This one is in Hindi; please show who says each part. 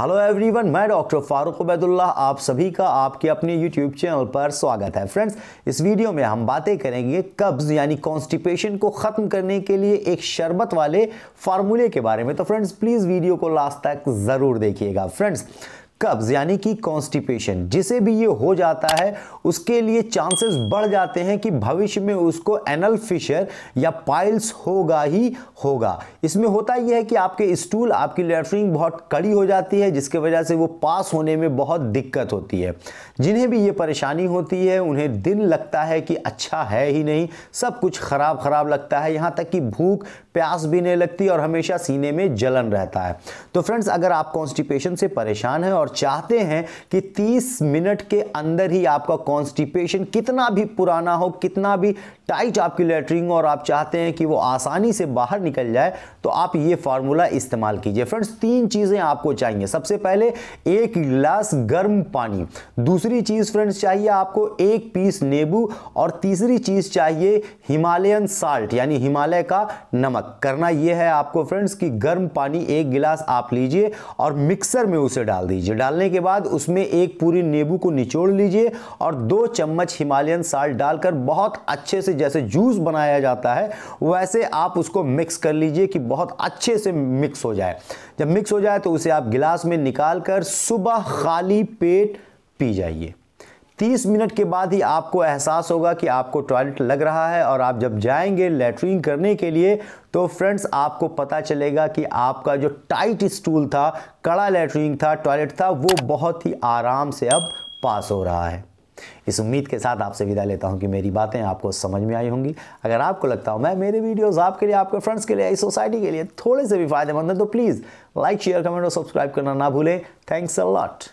Speaker 1: हेलो एवरीवन मैं डॉक्टर फारूक उबैदुल्ला आप सभी का आपके अपने यूट्यूब चैनल पर स्वागत है फ्रेंड्स इस वीडियो में हम बातें करेंगे कब्ज़ यानी कॉन्स्टिपेशन को ख़त्म करने के लिए एक शरबत वाले फार्मूले के बारे में तो फ्रेंड्स प्लीज़ वीडियो को लास्ट तक ज़रूर देखिएगा फ्रेंड्स कब्ज यानी कि कॉन्स्टिपेशन जिसे भी ये हो जाता है उसके लिए चांसेस बढ़ जाते हैं कि भविष्य में उसको एनल फिशर या पाइल्स होगा ही होगा इसमें होता यह है कि आपके स्टूल आपकी लेटरिंग बहुत कड़ी हो जाती है जिसके वजह से वो पास होने में बहुत दिक्कत होती है जिन्हें भी ये परेशानी होती है उन्हें दिन लगता है कि अच्छा है ही नहीं सब कुछ ख़राब ख़राब लगता है यहाँ तक कि भूख प्यास भी नहीं लगती और हमेशा सीने में जलन रहता है तो फ्रेंड्स अगर आप कॉन्स्टिपेशन से परेशान हैं और और चाहते हैं कि 30 मिनट के अंदर ही आपका कॉन्स्टिपेशन कितना भी पुराना हो कितना भी टाइट आपकी लेटरिंग और आप चाहते हैं कि वो आसानी से बाहर निकल जाए तो आप ये फार्मूला इस्तेमाल कीजिए फ्रेंड्स तीन चीज़ें आपको चाहिए सबसे पहले एक गिलास गर्म पानी दूसरी चीज़ फ्रेंड्स चाहिए आपको एक पीस नींबू और तीसरी चीज़ चाहिए हिमालयन साल्ट यानी हिमालय का नमक करना यह है आपको फ्रेंड्स कि गर्म पानी एक गिलास आप लीजिए और मिक्सर में उसे डाल दीजिए डालने के बाद उसमें एक पूरी नींबू को निचोड़ लीजिए और दो चम्मच हिमालयन साल्ट डालकर बहुत अच्छे से जैसे जूस बनाया जाता है वैसे आप उसको मिक्स कर लीजिए कि बहुत अच्छे से मिक्स हो जाए जब मिक्स हो जाए तो उसे आप गिलास में निकाल कर सुबह खाली पेट पी जाइए तीस मिनट के बाद ही आपको एहसास होगा कि आपको टॉयलेट लग रहा है और आप जब जाएंगे लेटरिन करने के लिए तो फ्रेंड्स आपको पता चलेगा कि आपका जो टाइट स्टूल था कड़ा लेटरिन था टॉयलेट था वो बहुत ही आराम से अब पास हो रहा है इस उम्मीद के साथ आपसे विदा लेता हूं कि मेरी बातें आपको समझ में आई होंगी अगर आपको लगता हो मैं मेरे वीडियोस आपके लिए आपके फ्रेंड्स के लिए इस सोसाइटी के लिए थोड़े से भी फायदेमंद है तो प्लीज़ लाइक शेयर कमेंट और सब्सक्राइब करना ना भूलें थैंक्स अ लॉट